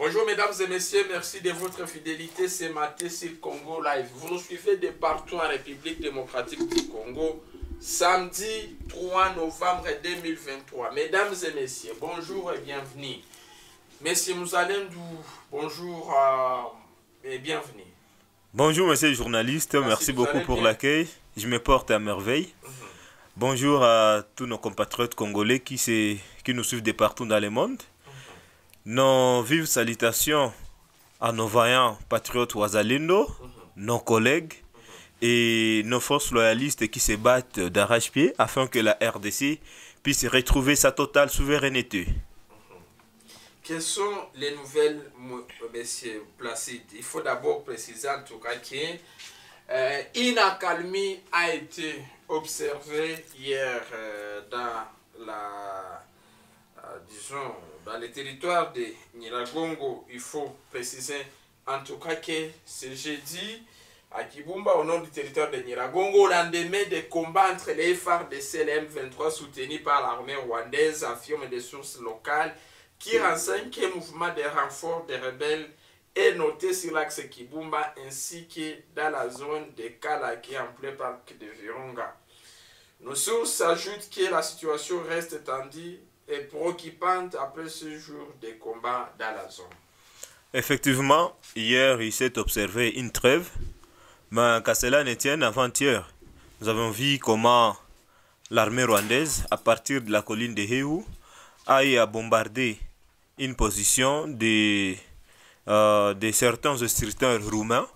Bonjour mesdames et messieurs, merci de votre fidélité. C'est Maté sur Congo Live. Vous nous suivez de partout en République démocratique du Congo. Samedi 3 novembre 2023. Mesdames et messieurs, bonjour et bienvenue. Monsieur Dou, bonjour à bienvenue. Bonjour, monsieur le journaliste. Merci, beaucoup pour l'accueil. Je me porte à merveille. Mhm. Bonjour à tous nos compatriotes congolais qui, qui nous suivent de partout dans le monde. Mhm. Nos vives salutations à nos vaillants patriotes Ouazalendo, mhm. nos collègues et nos forces loyalistes qui se battent d'arrache-pied afin que la RDC puisse retrouver sa totale souveraineté. Quelles sont les nouvelles, monsieur Placide Il faut d'abord préciser en tout cas qu'une euh, accalmie a été observée hier euh, dans la, euh, disons, dans le territoire de Niragongo. Il faut préciser en tout cas que ce jeudi, à Kibumba, au nom du territoire de Niragongo, lendemain des combats entre les phares et CLM 23 soutenus par l'armée rwandaise, affirme des sources locales, qui renseigne qu'un mouvement de renfort des rebelles est noté sur l'axe Kibumba ainsi que dans la zone de Kala en plein parc de Virunga. Nos sources ajoutent que la situation reste tendue et préoccupante après ce jour de combat dans la zone. Effectivement, hier, il s'est observé une trêve, mais cela ne tienne, avant-hier, nous avons vu comment l'armée rwandaise, à partir de la colline de Heu, a bombardé position de, euh, de certains instructeurs roumains.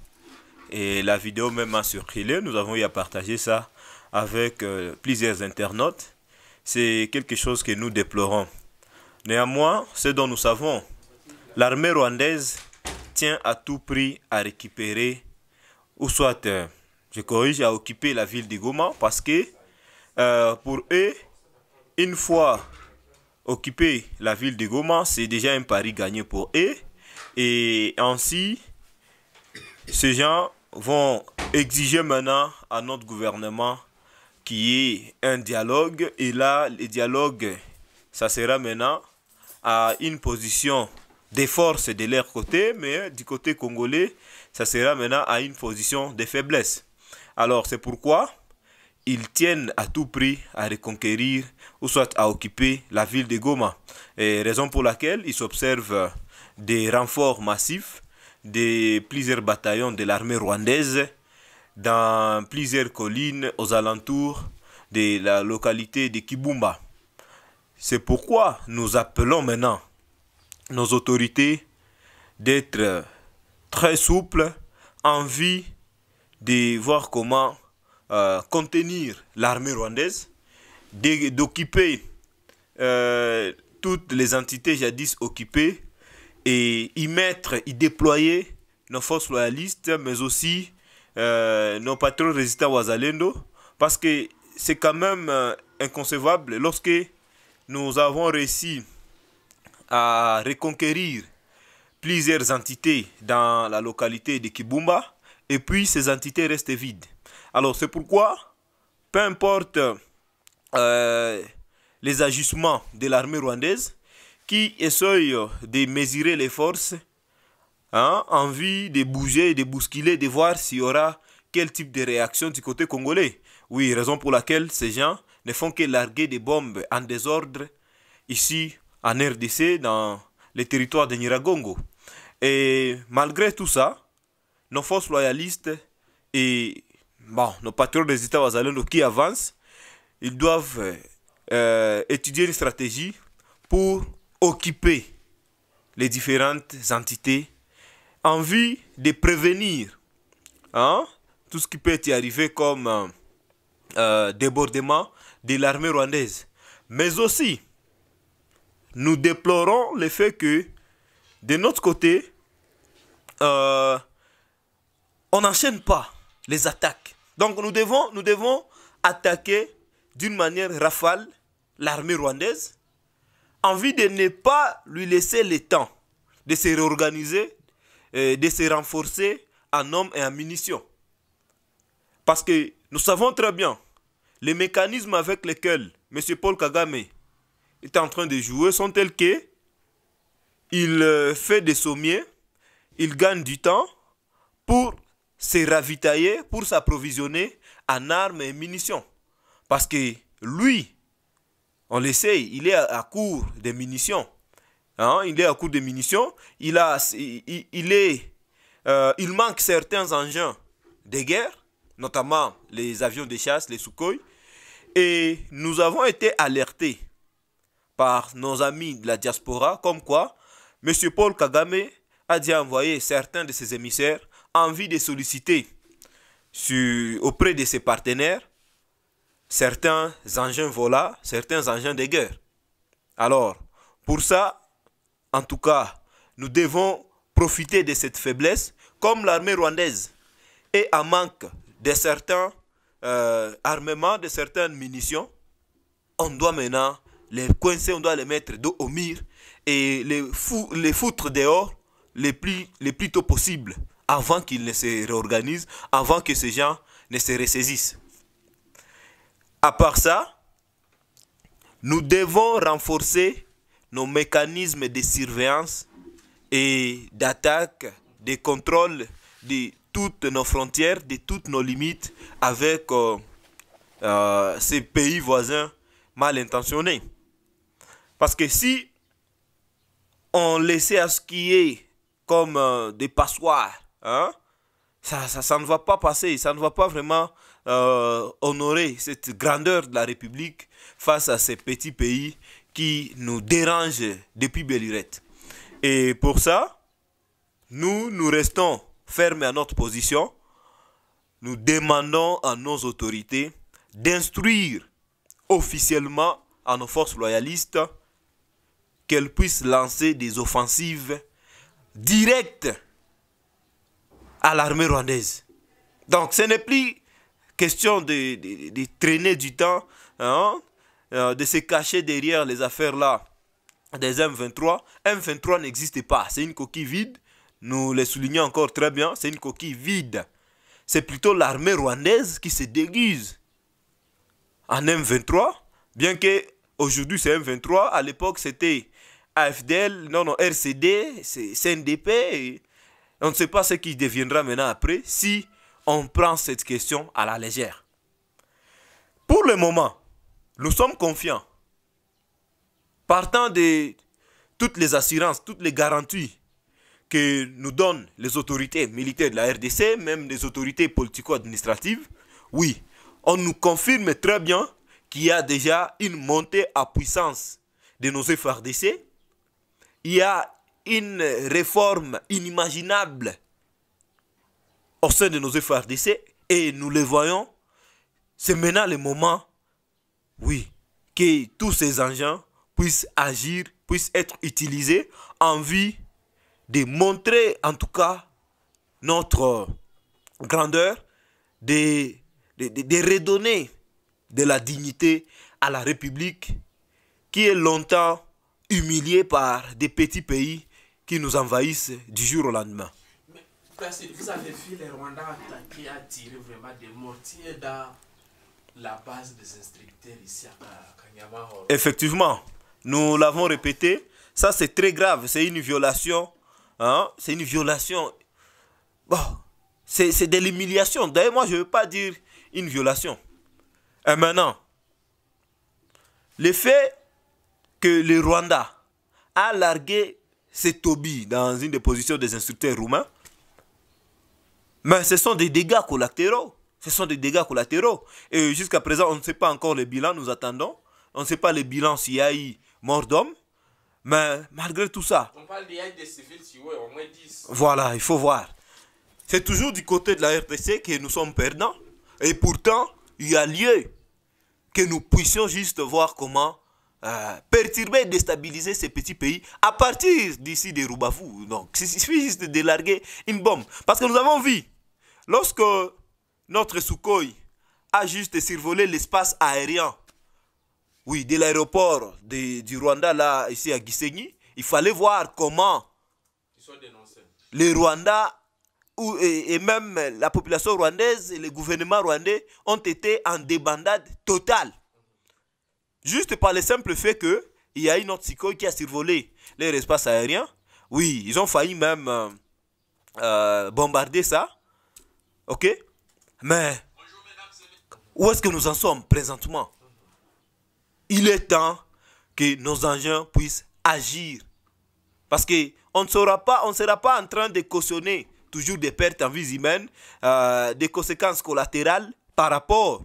Et la vidéo même a circulé. Nous avons eu à partager ça avec euh, plusieurs internautes. C'est quelque chose que nous déplorons. Néanmoins, ce dont nous savons, l'armée rwandaise tient à tout prix à récupérer, ou soit, euh, je corrige, à occuper la ville de Goma, parce que euh, pour eux, une fois occuper la ville de Goma, c'est déjà un pari gagné pour eux. Et ainsi, ces gens vont exiger maintenant à notre gouvernement qu'il y ait un dialogue. Et là, le dialogue, ça sera maintenant à une position des forces de leur côté, mais du côté congolais, ça sera maintenant à une position de faiblesse. Alors, c'est pourquoi ils tiennent à tout prix à reconquérir ou soit à occuper la ville de Goma. Et raison pour laquelle ils observent des renforts massifs de plusieurs bataillons de l'armée rwandaise dans plusieurs collines aux alentours de la localité de Kibumba. C'est pourquoi nous appelons maintenant nos autorités d'être très souples en vue de voir comment euh, contenir l'armée rwandaise, d'occuper euh, toutes les entités jadis occupées et y mettre, y déployer nos forces loyalistes, mais aussi euh, nos patrons résistants Wazalendo, parce que c'est quand même inconcevable lorsque nous avons réussi à reconquérir plusieurs entités dans la localité de Kibumba, et puis ces entités restent vides. Alors c'est pourquoi, peu importe euh, les ajustements de l'armée rwandaise, qui essaye de mesurer les forces hein, en de bouger, de bousculer, de voir s'il y aura quel type de réaction du côté congolais. Oui, raison pour laquelle ces gens ne font que larguer des bombes en désordre ici en RDC, dans les territoires de Niragongo. Et malgré tout ça, nos forces loyalistes et bon, nos patrons des États voisins qui avancent, ils doivent euh, euh, étudier une stratégie pour occuper les différentes entités en vue de prévenir hein, tout ce qui peut y arriver comme euh, débordement de l'armée rwandaise. Mais aussi, nous déplorons le fait que, de notre côté, on n'enchaîne pas les attaques. Donc nous devons, nous devons attaquer d'une manière rafale l'armée rwandaise en vue de ne pas lui laisser le temps de se réorganiser, euh, de se renforcer en hommes et en munitions. Parce que nous savons très bien les mécanismes avec lesquels M. Paul Kagame est en train de jouer sont tels que il euh, fait des sommiers, il gagne du temps pour s'est ravitaillé pour s'approvisionner en armes et munitions. Parce que lui, on le sait, il est à court de munitions. Hein, il est à court de munitions. Il, a, il, est, euh, il manque certains engins de guerre, notamment les avions de chasse, les Sukhoi. Et nous avons été alertés par nos amis de la diaspora, comme quoi M. Paul Kagame a dû envoyer certains de ses émissaires envie de solliciter sur, auprès de ses partenaires certains engins volants, certains engins de guerre. Alors, pour ça, en tout cas, nous devons profiter de cette faiblesse, comme l'armée rwandaise Et en manque de certains euh, armements, de certaines munitions. On doit maintenant les coincer, on doit les mettre dos au mire et les, foutre dehors le plus tôt possible avant qu'ils ne se réorganisent, avant que ces gens ne se ressaisissent. À part ça, nous devons renforcer nos mécanismes de surveillance et d'attaque, de contrôle de toutes nos frontières, de toutes nos limites avec euh, euh, ces pays voisins mal intentionnés. Parce que si on laissait à ce qui est comme euh, des passoires hein, ça, ça, ne va pas passer, ça ne va pas vraiment euh, honorer cette grandeur de la République face à ces petits pays qui nous dérangent depuis Bellurette. Et pour ça, nous, nous restons fermes à notre position. Nous demandons à nos autorités d'instruire officiellement à nos forces loyalistes qu'elles puissent lancer des offensives directes à l'armée rwandaise. Donc ce n'est plus question de, de, traîner du temps, hein, euh, de se cacher derrière les affaires là des M23. M23 n'existe pas, c'est une coquille vide. Nous le soulignons encore très bien, c'est une coquille vide. C'est plutôt l'armée rwandaise qui se déguise en M23, bien que aujourd'hui c'est M23, à l'époque c'était AFDL, non non RCD, c'est CNDP. On ne sait pas ce qui deviendra maintenant après si on prend cette question à la légère. Pour le moment, nous sommes confiants. Partant de toutes les assurances, toutes les garanties que nous donnent les autorités militaires de la RDC, même les autorités politico-administratives, oui, on nous confirme très bien qu'il y a déjà une montée à puissance de nos FRDC. Il y a une réforme inimaginable au sein de nos FRDC et nous le voyons, c'est maintenant le moment, oui, que tous ces engins puissent agir, puissent être utilisés en vue de montrer en tout cas notre grandeur, de redonner de la dignité à la République qui est longtemps humiliée par des petits pays qui nous envahissent du jour au lendemain. Mais, vous avez vu les Rwandais tiré vraiment des mortiers dans la base des instructeurs ici à Effectivement, nous l'avons répété, ça c'est très grave, c'est une violation. Hein, c'est une violation. Bon, c'est de l'humiliation. D'ailleurs, moi, je ne veux pas dire une violation. Et maintenant, le fait que le Rwanda a largué c'est Toby dans une des positions des instructeurs roumains. Mais ce sont des dégâts collatéraux. Ce sont des dégâts collatéraux. Et jusqu'à présent, on ne sait pas encore le bilan, nous attendons. On ne sait pas le bilan s'il y a eu mort d'homme. Mais malgré tout ça. On parle des civils, si oui, au moins 10. Voilà, il faut voir. C'est toujours du côté de la RPC que nous sommes perdants. Et pourtant, il y a lieu que nous puissions juste voir comment euh, perturber déstabiliser ces petits pays à partir d'ici des Roubafou. Donc, il suffit juste de larguer une bombe. Parce que nous avons vu, lorsque notre Sukhoi a juste survolé l'espace aérien, oui, de l'aéroport du Rwanda, là, ici à Gisenyi, il fallait voir comment les Rwanda ou et, même la population rwandaise et le gouvernement rwandais ont été en débandade totale. Juste par le simple fait que il y a une autre psychose qui a survolé les espaces aériens. Oui, ils ont failli même euh, euh, bombarder ça. Ok Mais où est-ce que nous en sommes présentement Il est temps que nos engins puissent agir. Parce que qu'on ne sera pas, on sera pas en train de cautionner toujours des pertes en vie humaine, euh, des conséquences collatérales par rapport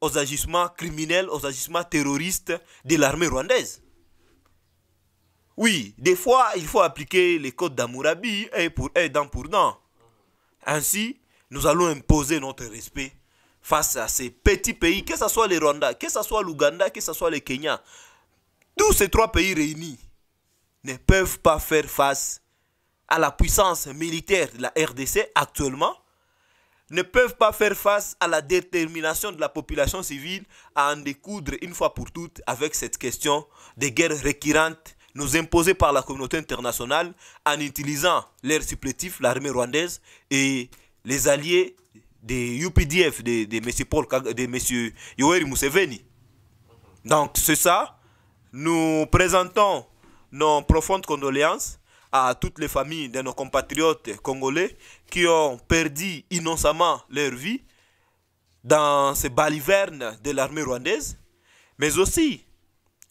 aux agissements criminels, aux agissements terroristes de l'armée rwandaise. Oui, des fois, il faut appliquer les codes d'Amourabi, et pour et pour dans. Ainsi, nous allons imposer notre respect face à ces petits pays, que ce soit le Rwanda, que ce soit l'Ouganda, que ce soit le Kenya. Tous ces trois pays réunis ne peuvent pas faire face à la puissance militaire de la RDC actuellement ne peuvent pas faire face à la détermination de la population civile à en découdre une fois pour toutes avec cette question des guerres récurrentes nous imposées par la communauté internationale en utilisant l'air supplétif, l'armée rwandaise et les alliés des UPDF, de, messieurs M. Paul, de Yoweri Museveni. Donc c'est ça. Nous présentons nos profondes condoléances à toutes les familles de nos compatriotes congolais qui ont perdu innocemment leur vie dans ces balivernes de l'armée rwandaise, mais aussi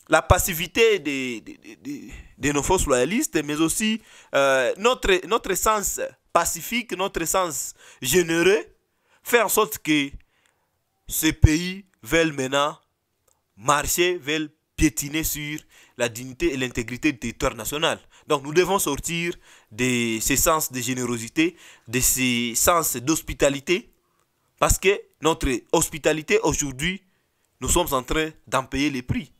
la passivité de, des nos forces loyalistes, mais aussi euh, notre, notre sens pacifique, notre sens généreux, fait en sorte que ces pays veulent maintenant marcher, veulent piétiner sur la dignité et l'intégrité du territoire national. Donc nous devons sortir de ces sens de générosité, de ces sens d'hospitalité, parce que notre hospitalité aujourd'hui, nous sommes en train d'en payer les prix.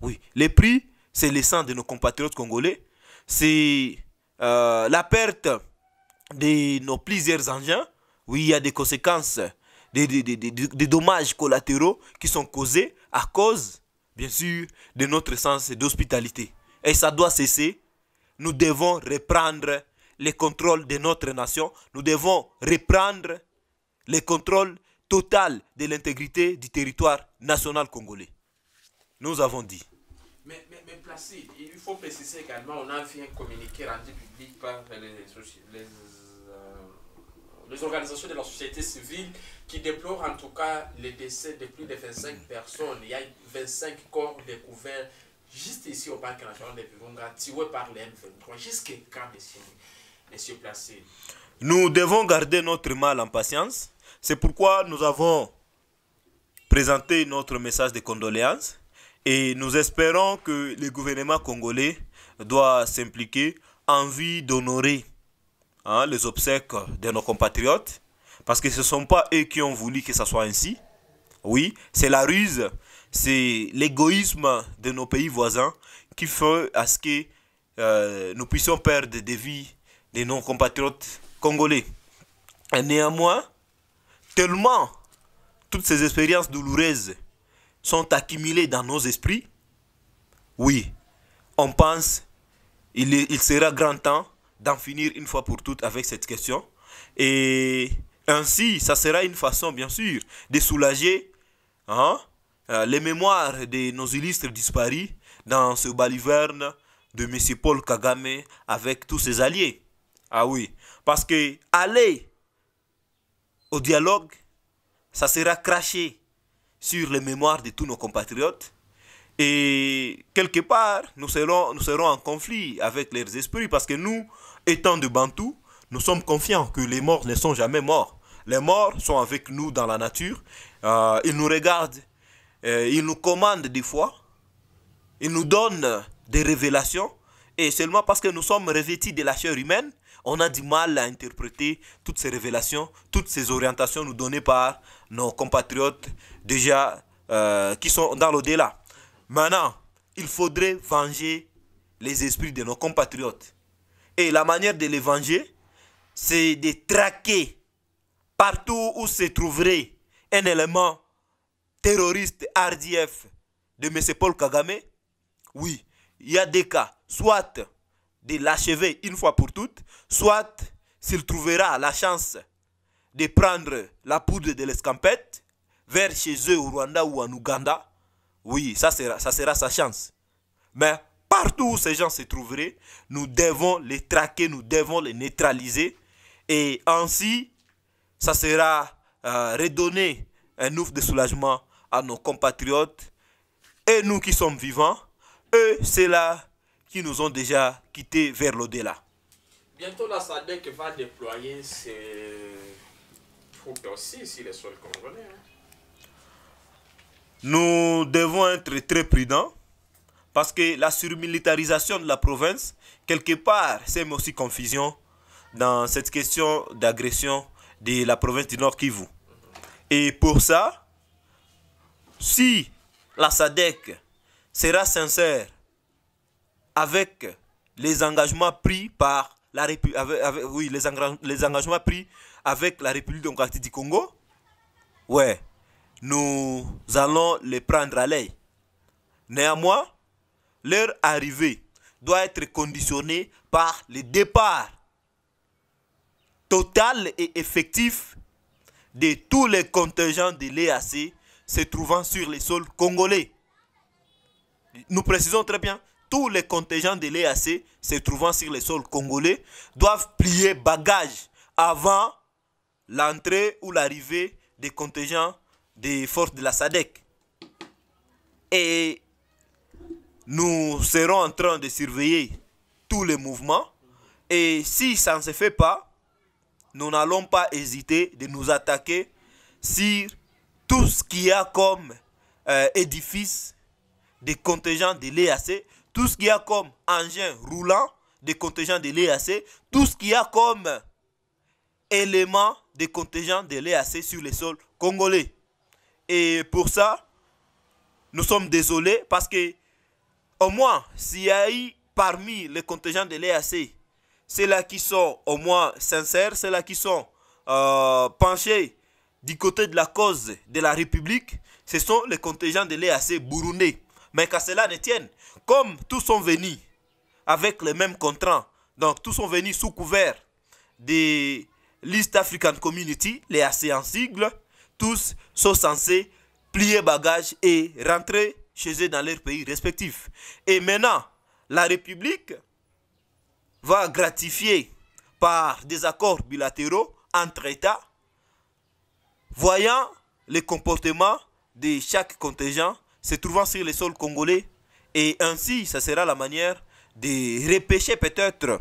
Oui, les prix, c'est le sang de nos compatriotes congolais, c'est euh, la perte de nos plusieurs engins. Oui, il y a des conséquences, des dommages collatéraux qui sont causés à cause, bien sûr, de notre sens d'hospitalité. Et ça doit cesser nous devons reprendre le contrôle de notre nation, nous devons reprendre le contrôle total de l'intégrité du territoire national congolais. Nous avons dit. Mais, il faut préciser également, on a vu un communiqué rendu public par les, euh, organisations de la société civile qui déplorent en tout cas les décès de plus de 25 personnes. Il y a 25 corps découverts juste ici au Parc national de par 23 Jusqu'à quand, Nous devons garder notre mal en patience. C'est pourquoi nous avons présenté notre message de condoléances et nous espérons que le gouvernement congolais doit s'impliquer en vue d'honorer hein, les obsèques de nos compatriotes parce que ce ne sont pas eux qui ont voulu que ça soit ainsi. Oui, c'est la ruse c'est l'égoïsme de nos pays voisins qui fait à ce que euh, nous puissions perdre des vies de nos compatriotes congolais. Et néanmoins, tellement toutes ces expériences douloureuses sont accumulées dans nos esprits, oui, on pense il, sera grand temps d'en finir une fois pour toutes avec cette question. Et ainsi, ça sera une façon, bien sûr, de soulager hein, euh, les mémoires de nos illustres disparus dans ce baliverne de M. Paul Kagame avec tous ses alliés. Ah oui, parce que aller au dialogue, ça sera craché sur les mémoires de tous nos compatriotes. Et quelque part, nous serons, nous serons en conflit avec leurs esprits parce que nous, étant de Bantou, nous sommes confiants que les morts ne sont jamais morts. Les morts sont avec nous dans la nature. Euh, ils nous regardent euh, il nous commande des fois, il nous donne des révélations, et seulement parce que nous sommes revêtis de la chair humaine, on a du mal à interpréter toutes ces révélations, toutes ces orientations nous données par nos compatriotes déjà euh, qui sont dans l'au-delà. Maintenant, il faudrait venger les esprits de nos compatriotes. Et la manière de les venger, c'est de traquer partout où se trouverait un élément terroriste RDF de M. Paul Kagame, oui, il y a des cas, soit de l'achever une fois pour toutes, soit s'il trouvera la chance de prendre la poudre de l'escampette vers chez eux au Rwanda ou en Ouganda, oui, ça sera, ça sera sa chance. Mais partout où ces gens se trouveraient, nous devons les traquer, nous devons les neutraliser. Et ainsi, ça sera euh, redonné un ouf de soulagement à nos compatriotes et nous qui sommes vivants, eux, c'est là qui nous ont déjà quittés vers l'au-delà. Bientôt, la SADEC va déployer ses troupes aussi sur les sols congolais. Hein. Nous devons être très prudents parce que la surmilitarisation de la province, quelque part, c'est aussi confusion dans cette question d'agression de la province du Nord Kivu. Et pour ça, si la SADEC sera sincère avec les engagements pris par la République, avec, oui, les, engagements pris avec la République du Congo, ouais, nous allons les prendre à l'œil. Néanmoins, leur arrivée doit être conditionnée par le départ total et effectif de tous les contingents de l'EAC se trouvant sur les sols congolais. Nous précisons très bien, tous les contingents de l'EAC se trouvant sur les sols congolais doivent plier bagages avant l'entrée ou l'arrivée des contingents des forces de la SADEC. Et nous serons en train de surveiller tous les mouvements. Et si ça ne se fait pas, nous n'allons pas hésiter de nous attaquer sur tout ce qu'il y a comme euh, édifice des contingents de l'EAC, tout ce qu'il y a comme engin roulant des contingents de l'EAC, tout ce qu'il y a comme élément des contingents de l'EAC sur le sol congolais. Et pour ça, nous sommes désolés parce que, au moins, s'il y a eu parmi les contingents de l'EAC, ceux-là qui sont au moins sincères, ceux-là qui sont euh, penchés du côté de la cause de la République, ce sont les contingents de l'EAC burundais. Mais qu'à cela ne tienne, comme tous sont venus avec les mêmes contrats, donc tous sont venus sous couvert de l'East African Community, l'EAC en sigle, tous sont censés plier bagages et rentrer chez eux dans leurs pays respectifs. Et maintenant, la République va gratifier par des accords bilatéraux entre États Voyant le comportement de chaque contingent se trouvant sur le sol congolais, et ainsi, ça sera la manière de repêcher peut-être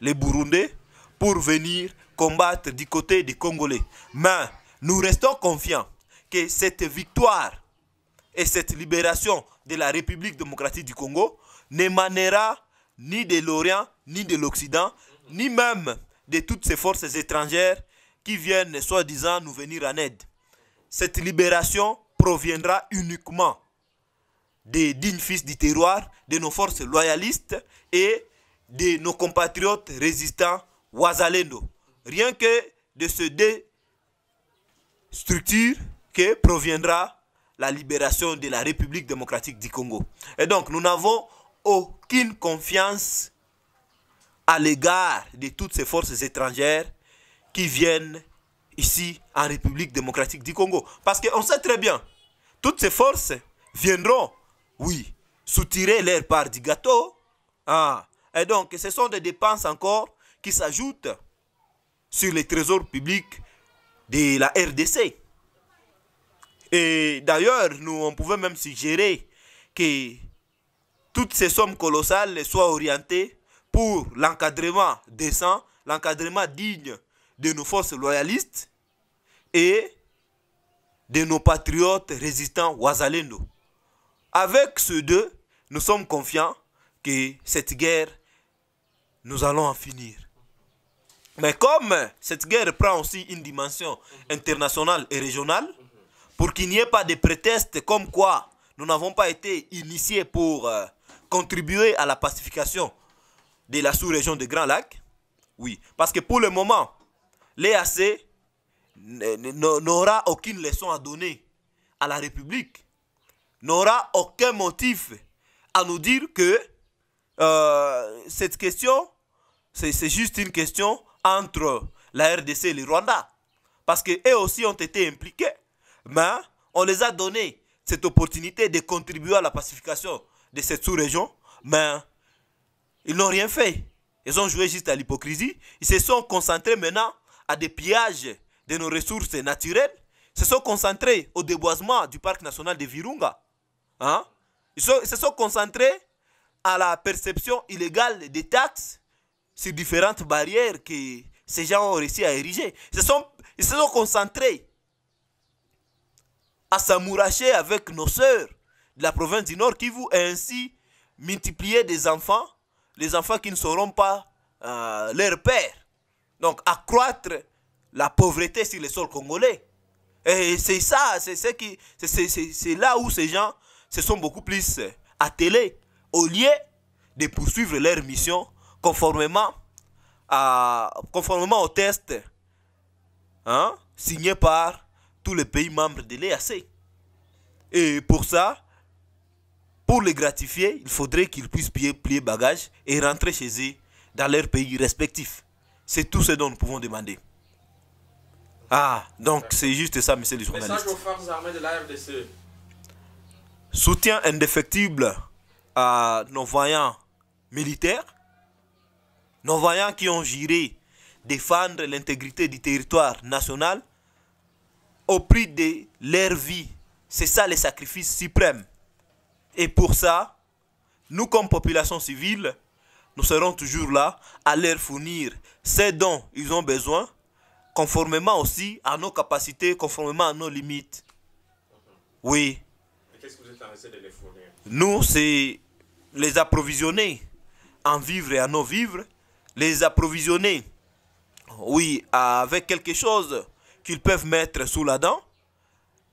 les Burundais pour venir combattre du côté des Congolais. Mais nous restons confiants que cette victoire et cette libération de la République démocratique du Congo n'émanera ni de l'Orient, ni de l'Occident, ni même de toutes ces forces étrangères qui viennent, soi-disant, nous venir en aide. Cette libération proviendra uniquement des dignes fils du terroir, de nos forces loyalistes et de nos compatriotes résistants wazalendo. Rien que de ces deux structures que proviendra la libération de la République démocratique du Congo. Et donc, nous n'avons aucune confiance à l'égard de toutes ces forces étrangères qui viennent ici en République démocratique du Congo. Parce qu'on sait très bien, toutes ces forces viendront, oui, soutirer leur part du gâteau. Ah. Et donc, ce sont des dépenses encore qui s'ajoutent sur les trésors publics de la RDC. Et d'ailleurs, nous, on pouvait même suggérer que toutes ces sommes colossales soient orientées pour l'encadrement décent, l'encadrement digne de nos forces loyalistes et de nos patriotes résistants Ouazalendo. Avec ceux deux, nous sommes confiants que cette guerre, nous allons en finir. Mais comme cette guerre prend aussi une dimension internationale et régionale, pour qu'il n'y ait pas de prétexte comme quoi nous n'avons pas été initiés pour euh, contribuer à la pacification de la sous-région de Grand-Lac, oui, parce que pour le moment, l'EAC n'aura aucune leçon à donner à la République, n'aura aucun motif à nous dire que euh, cette question, c'est juste une question entre la RDC et le Rwanda. Parce qu'eux aussi ont été impliqués. Mais on les a donné cette opportunité de contribuer à la pacification de cette sous-région. Mais ils n'ont rien fait. Ils ont joué juste à l'hypocrisie. Ils se sont concentrés maintenant à des pillages de nos ressources naturelles, se sont concentrés au déboisement du parc national de Virunga. Hein. Ils, se sont concentrés à la perception illégale des taxes sur différentes barrières que ces gens ont réussi à ériger. Ils se sont, ils sont concentrés à s'amouracher avec nos sœurs de la province du Nord qui vous ainsi multiplier des enfants, les enfants qui ne seront pas euh, leurs pères. Donc accroître la pauvreté sur le sol congolais. Et c'est ça, c'est ce qui, c'est là où ces gens se sont beaucoup plus attelés au lieu de poursuivre leur mission conformément à, conformément aux tests hein, signés par tous les pays membres de l'EAC. Et pour ça, pour les gratifier, il faudrait qu'ils puissent plier, plier bagages et rentrer chez eux dans leurs pays respectifs. C'est tout ce dont nous pouvons demander. Ah, donc c'est juste ça, monsieur le journaliste. Message aux forces armées de la Soutien indéfectible à nos voyants militaires, nos voyants qui ont juré défendre l'intégrité du territoire national au prix de leur vie. C'est ça le sacrifice suprême. Et pour ça, nous comme population civile, nous serons toujours là à leur fournir ces dons ils ont besoin, conformément aussi à nos capacités, conformément à nos limites. Oui. Qu'est-ce que vous êtes en de les fournir Nous, c'est les approvisionner en vivres et à nos vivres, les approvisionner, oui, avec quelque chose qu'ils peuvent mettre sous la dent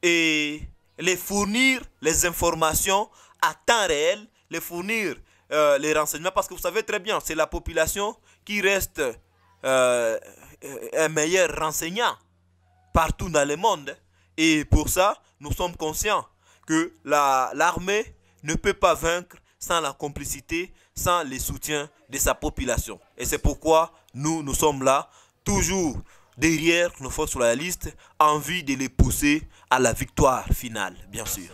et les fournir les informations à temps réel, les fournir euh, les renseignements parce que vous savez très bien, c'est la population qui reste euh, euh, un meilleur renseignant partout dans le monde. Et pour ça, nous sommes conscients que l'armée ne peut pas vaincre sans la complicité, sans le soutien de sa population. Et c'est pourquoi nous, nous sommes là, toujours derrière nos forces royalistes, envie de les pousser à la victoire finale, bien sûr.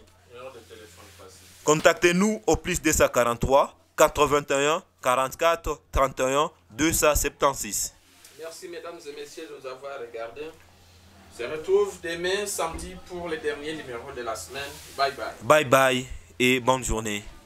Contactez-nous au plus 243 81 44 31 276. Merci mesdames et messieurs de nous avoir regardés. On se retrouve demain samedi pour le dernier numéro de la semaine. Bye bye. Bye bye et bonne journée.